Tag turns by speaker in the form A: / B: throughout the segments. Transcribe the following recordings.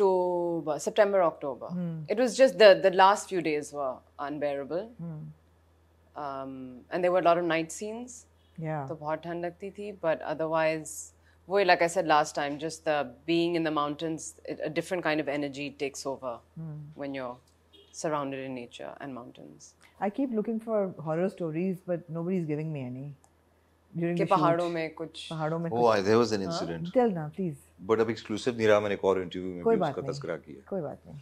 A: October, September, October. Mm. It was just the, the last few days were unbearable. Mm. Um, and there were a lot of night scenes. Yeah. So bahut thand lagti but otherwise, boy, like I said last time, just the being in the mountains, it, a different kind of energy takes over mm. when you're surrounded in nature and mountains.
B: I keep looking for horror stories, but nobody's giving me any. के पहाड़ों में कुछ पहाड़ों में oh there was an incident tell ना please
C: but अब exclusive नहीं रहा मैंने एक और इंटरव्यू में भी उसका किया कोई बात नहीं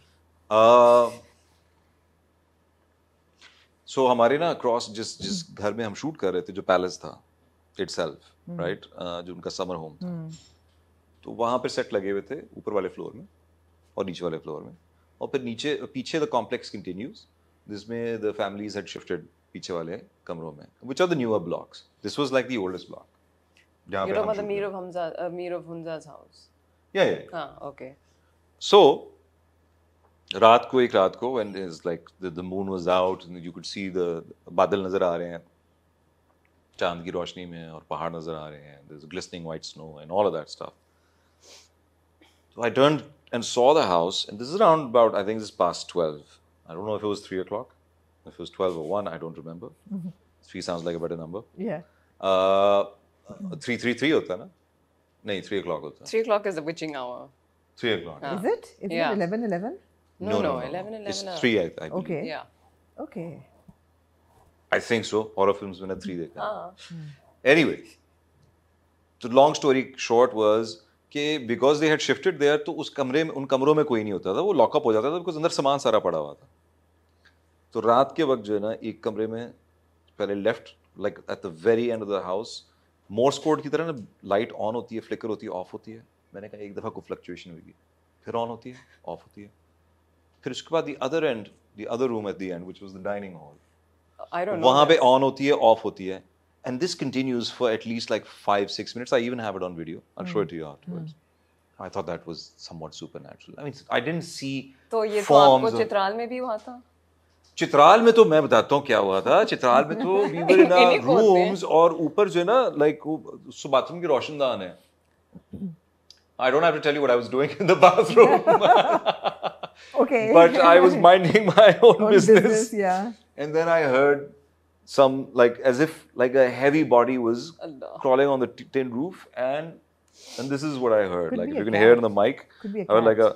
C: सो uh, हमारे ना क्रॉस जिस जिस हम्म। घर में हम शूट कर रहे थे जो पैलेस था इटसेल्फ हम्म। राइट uh, जो उनका समर होम था हम्म। तो वहां पर सेट लगे हुए थे ऊपर वाले फ्लोर में और नीचे वाले फ्लोर में और फिर नीचे पीछे द कॉम्प्लेक्स कंटिन्यूज जिसमें द फैमिलीज हैड शिफ्टेड पीछे वाले कमरों में which are the newer blocks this was like the oldest block जहां पे हम अमीर
A: ऑफ हमजा अमीर ऑफ हमजास हाउस या या हां ओके
C: सो रात को एक रात को when is like the moon was out you could see the बादल नजर आ रहे हैं चांद की रोशनी में और पहाड़ नजर आ रहे हैं this glistening white snow and all of that stuff so I turn and saw the house and this is around about I think this past 12 I don't know if it was 3 o'clock If it was 12 or 1, I don't remember. Mm-hmm. 3 sounds like a better number. Yeah. Uh, 3 3 3 होता है ना? नहीं, 3 o'clock Hota.
A: 3 o'clock is the witching hour.
C: 3 o'clock.
B: Yeah. Is it? Is yeah. it 11 11? No, no, no, no, 11 11. It's 3, I, I believe. Okay. Yeah. Okay.
C: I think so. Horror films when at 3 देखा. Ah. Anyway, the long story short was, कि because they had shifted there तो उस कमरे में उन कमरों में कोई नहीं होता था वो लॉकअप हो जाता था बिकॉज अंदर सामान सारा पड़ा हुआ था तो रात के वक्त जो है ना एक कमरे में पहले left like at the very end of the house Morse code की तरह ना लाइट ऑन होती है फ्लिकर होती है ऑफ होती है मैंने कहा एक दफ़ा को फ्लक्चुएशन होगी फिर ऑन होती है ऑफ होती है फिर उसके बाद the other end the other room at the end which was the dining
A: hall वहाँ पे
C: ऑन होती है ऑफ होती है and this continues for at least like five six minutes I even have it on video I show it you afterwards I thought that was somewhat supernatural. I mean, I didn't see. तो ये तो आपको
A: चित्राल में भी हुआ था?
C: चित्राल में तो मैं बताता हूँ क्या हुआ था चित्राल में
A: तो वी वर इन रूम्स
C: और ऊपर जो है ना लाइक बाथरूम की रोशनदान है I don't have to tell you what I was doing in the bathroom.
B: okay. But I was
C: minding my own, own business. business. Yeah. And then I heard some like as if like a heavy body was Allah. crawling on the tin roof and and this is what I heard. Could like if you can hear it on the mic, Could be a I heard like a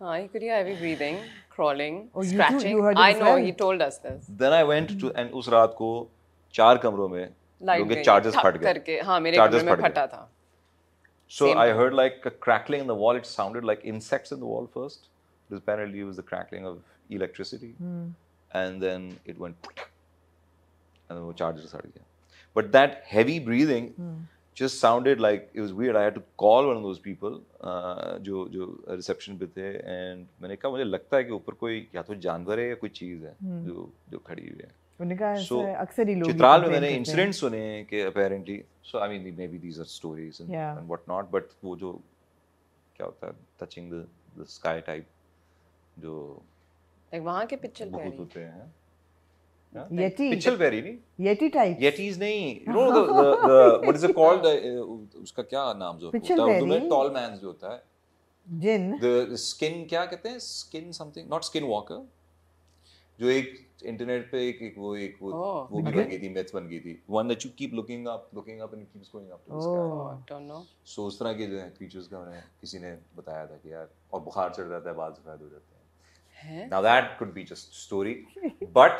A: Uh, he could hear heavy breathing, crawling, oh, scratching. You, do, you I know, he told us this.
C: Then I went to and उस रात को चार कमरों में लोगे के फट गए करके हाँ मेरे कमरे में फटा था So Same I heard like a crackling in the wall. It sounded like insects in the wall first. This apparently was the crackling of electricity. Hmm. And then it went and then the charges started. again. But that heavy breathing, hmm. just sounded like it was weird. I had to call one of those people uh, जो जो reception पे थे and मैंने कहा मुझे लगता है कि ऊपर कोई या तो जानवर है या कोई चीज़ है hmm. जो जो खड़ी हुई है so, अक्सर ही लोग चित्राल में मैंने इंसिडेंट सुने हैं कि apparently so I mean maybe these are stories and what not but वो जो क्या होता है touching the the sky type जो
A: लाइक
B: वहां के पिक्चर
C: होते हैं
A: हाँ? Yeti.
B: Pitchelberry नहीं? Yeti type.
C: Yetis नहीं. You know the, the, the what is it called? The, uh, उसका क्या नाम जो होता है? उर्दू में tall man जो होता है. Jin. The skin क्या कहते हैं? Skin something. Not skin walker. जो एक इंटरनेट पे एक, एक वो एक वो oh, वो भी बन गई थी मैथ्स बन गई थी one that you keep looking up looking up and keeps going up to the sky don't know so उस तरह के जो है क्रीचर्स का मैंने किसी ने बताया था कि यार और बुखार चढ़ जाता है बाल सफेद हो जाते हैं Now that could be just story, but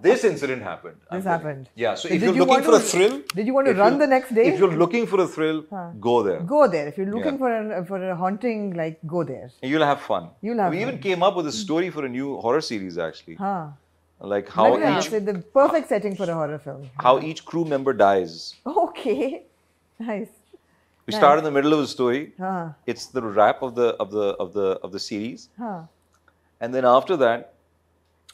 C: this incident happened.
B: This I'm happened.
C: Yeah. So, so if you're you looking for to, a thrill,
B: did you want to run the next day? If you're looking
C: for a thrill, huh. go there. Go
B: there. If you're looking yeah. for a for a haunting, like go there.
C: You'll have fun. You'll have. We fun. even came up with a story for a new horror series actually. Huh. Like how each
B: the perfect setting for a horror film.
C: How each crew member dies.
B: Okay, nice. We nice. start in the
C: middle of a story. Huh. It's the wrap of the of the of the of the series. Huh and then after that,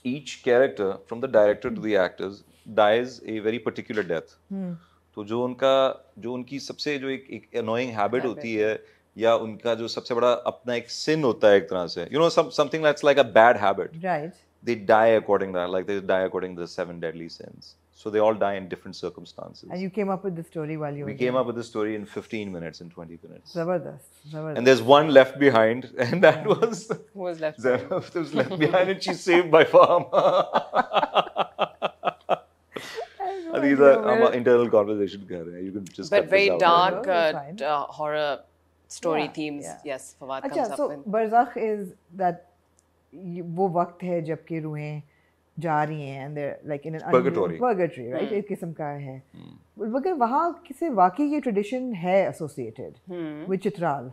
C: each character from the director to the actors dies a very particular death. Hmm. तो जो उनका जो उनकी सबसे जो एक एक annoying habit होती है या उनका जो सबसे बड़ा अपना एक sin होता है एक तरह से you know something that's like a bad habit right they die according to like they die according to the seven deadly sins so they all die in different circumstances.
B: And you came up with the story while you we were. We came there. up
C: with the story in 15 minutes and 20 minutes. Zabardast. Zabardast. And there's one left behind, and that was. Who was left? Zabardast was left behind, and she's saved by Farma.
A: I think it's an internal conversation. You can just but very dark uh, uh, horror story yeah, themes. Yeah. Yes, Fawad comes so up. So,
B: Barzakh is that. वो वक्त है जबकि रूहें जा रही हैं and like in purgatory purgatory hmm. एक किस्म का है hmm. मगर वहाँ किसे वाकई ये ट्रेडिशन है एसोसिएटेड विद hmm. चित्राल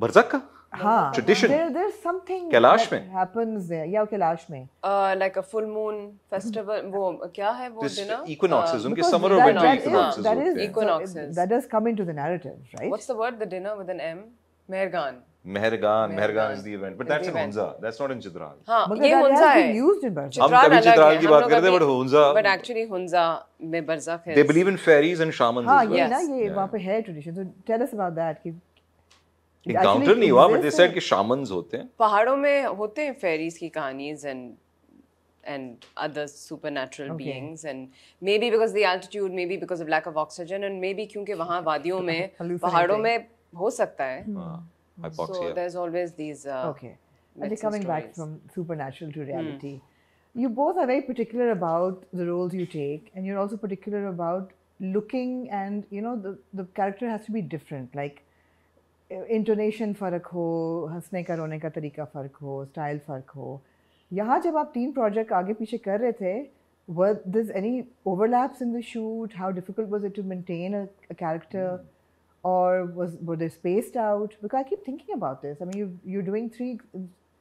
B: बरजक का हाँ tradition there there something Kalash में हैपेंस देयर या कैलाश में
A: like a full moon festival वो क्या है वो uh, उनके समर और winter that is
B: that come into the narrative right what's
A: the word the dinner with an um Mehergan
C: Mehergan, Mehergan is the event, but that's in Honza. That's not in Chitral.
A: हाँ, ये Honza है.
B: Used in Barza.
C: हम कभी Chitral की बात करते हैं, but Honza. But
A: actually Honza में Barza फिर. They believe
C: in fairies and shamans. हाँ,
B: ये ना ये वहाँ पे है tradition. So
A: tell us about that कि इनकाउंटर नहीं हुआ but they said कि
C: shamans होते हैं
A: पहाड़ों में होते हैं fairies की कहानियाँ and and other supernatural okay. beings and maybe because the altitude maybe because of lack of oxygen and maybe क्योंकि वहाँ वादियों में पहाड़ों में हो सकता
B: है hmm. hypoxia. So there's
A: always these.
B: Uh, okay. And coming stories. back from supernatural to reality. Mm. You both are very particular about the roles you take, and you're also particular about looking and you know the, the character has to be different. Like uh, intonation, fark ho, हंसने का रोने का तरीका फ़र्क हो style फ़र्क हो यहाँ जब आप तीन प्रोजेक्ट आगे पीछे कर रहे थे were these any overlaps in the shoot how difficult was it to maintain a character or was were they spaced out? Because I keep thinking about this. I mean, you you're doing three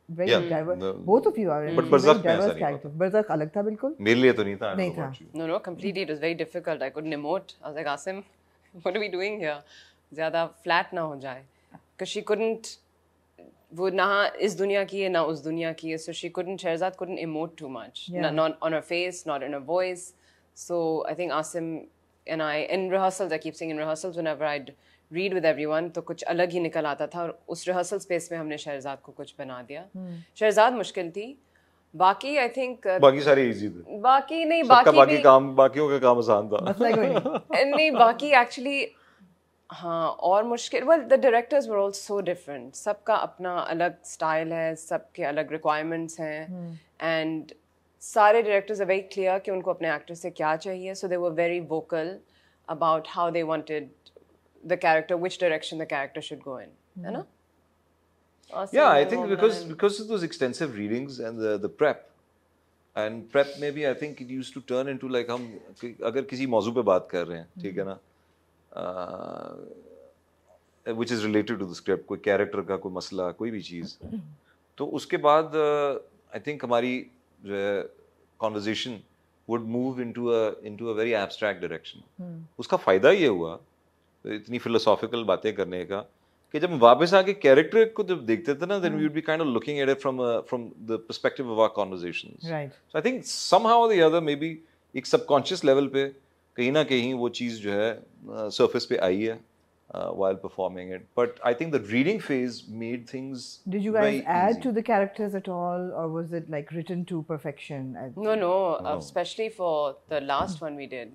B: very yeah, diverse. No, both of you are but very Barzakh diverse characters. Barzakh अलग था बिल्कुल. मेरे लिए तो नहीं था. Nahi tha.
A: No no completely it was very difficult. I couldn't emote. I was like Asim, what are we doing here? ज़्यादा flat ना हो जाए. Because she couldn't वो ना इस दुनिया की है ना उस दुनिया की है so she couldn't Shahzad couldn't emote too much not on her face not in a voice so I think Asim and I in rehearsals I keep saying in rehearsals whenever I'd read with everyone तो कुछ अलग ही निकल आता था और उस rehearsal space में हमने शहजाद को कुछ बना दिया hmm. शहजाद मुश्किल थी बाकी आई थिंक uh, बाकी सारे इजी थे बाकी नहीं बाकी बाकी
C: काम बाकियों का काम आसान था
A: मतलब नहीं बाकी एक्चुअली हाँ और मुश्किल well the directors were all so different सबका अपना अलग स्टाइल है सबके अलग रिक्वायरमेंट्स हैं एंड हम्म। hmm. सारे डायरेक्टर्स आर वेरी क्लियर कि उनको अपने एक्टर से क्या चाहिए so they were very vocal about how they wanted the character which direction the character should go in है mm-hmm. ना Yeah, I think because
C: because of those extensive readings and the the prep, and prep maybe I think it used to turn into like हम अगर किसी मौजू पे बात कर रहे हैं ठीक है mm-hmm. ना which is related to the script कोई कैरेक्टर का कोई मसला कोई भी चीज़ mm-hmm. तो उसके बाद आई uh, थिंक हमारी जो है conversation would move to into a very abstract direction उसका फ़ायदा ये हुआ इतनी फिलोसॉफिकल बातें करने का कि जब वापस आके कैरेक्टर को जब देखते थे ना then we would be kind of looking at it from from the perspective of our conversation right I think how the other may be एक सबकॉन्शियस लेवल पे कहीं ना कहीं वो चीज़ जो है सरफेस पे आई है uh, while performing it. But I think the reading phase made things.
B: Did you guys add easy. to the characters at all, or was it like written to perfection? No, no, no. Uh,
A: especially for the last one we did,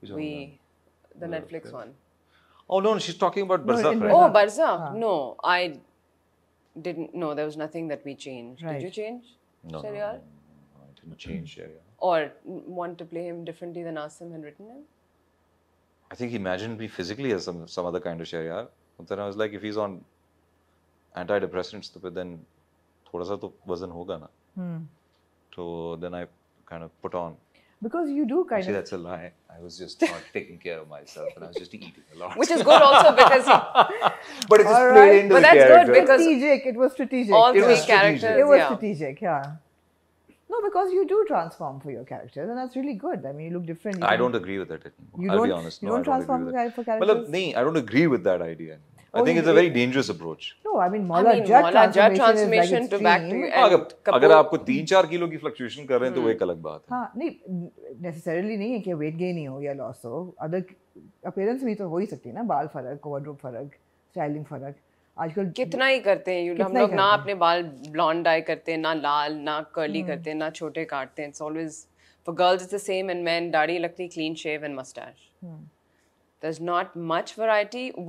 A: Which we the, Netflix, Netflix one.
C: Oh no, she's talking about
A: Barzakh, no, right? Oh, Barzakh. Ah. No, I didn't. No, there was nothing that we changed. Right. Did you change? No, no, no, no, I didn't change Shariar. Or want to play him differently than Asim had written him?
C: I think he imagined me physically as some, some other kind of sharia. But then I was like, if he's on antidepressants, then thoda sa to wazan hoga na. Hmm. So then I kind of put on.
B: Because you do kind Actually, of. that's
C: a lie. I was just not taking care of myself and I was just eating a lot. Which is good also because. but it's just
B: right. played into but the character. But that's good because. Strategic. It was strategic. All it three characters. It was yeah. strategic, yeah. No, because you do transform for your characters, and that's really good. I mean, you look different. You I don't, agree with
A: that
C: anymore. You I'll don't, be honest. You no, don't, don't transform for characters. Well, look, nee, I don't agree with that idea. I oh, think it's a very dangerous approach.
B: No, I mean Maula I mean, Judd transformation, transformation like to back to
C: if. अगर आपको तीन चार kilo की fluctuation कर रहे हैं तो वो एक अलग बात
B: है हाँ नहीं नेसेसरीली नहीं है कि वेट गेन ही हो या लॉस हो अदर अपीयरेंस में तो हो ही सकती है ना बाल फर्क वार्ड्रोब फर्क स्टाइलिंग आजकल कितना
A: ही करते हैं यू लोग ना अपने बाल ब्लॉन्ड डाई करते हैं ना लाल ना कर्ली हम्म। करते हैं ना छोटे काटते हैं it's always for girls is the same and man दाढ़ी लगती clean shave and moustache is not much variety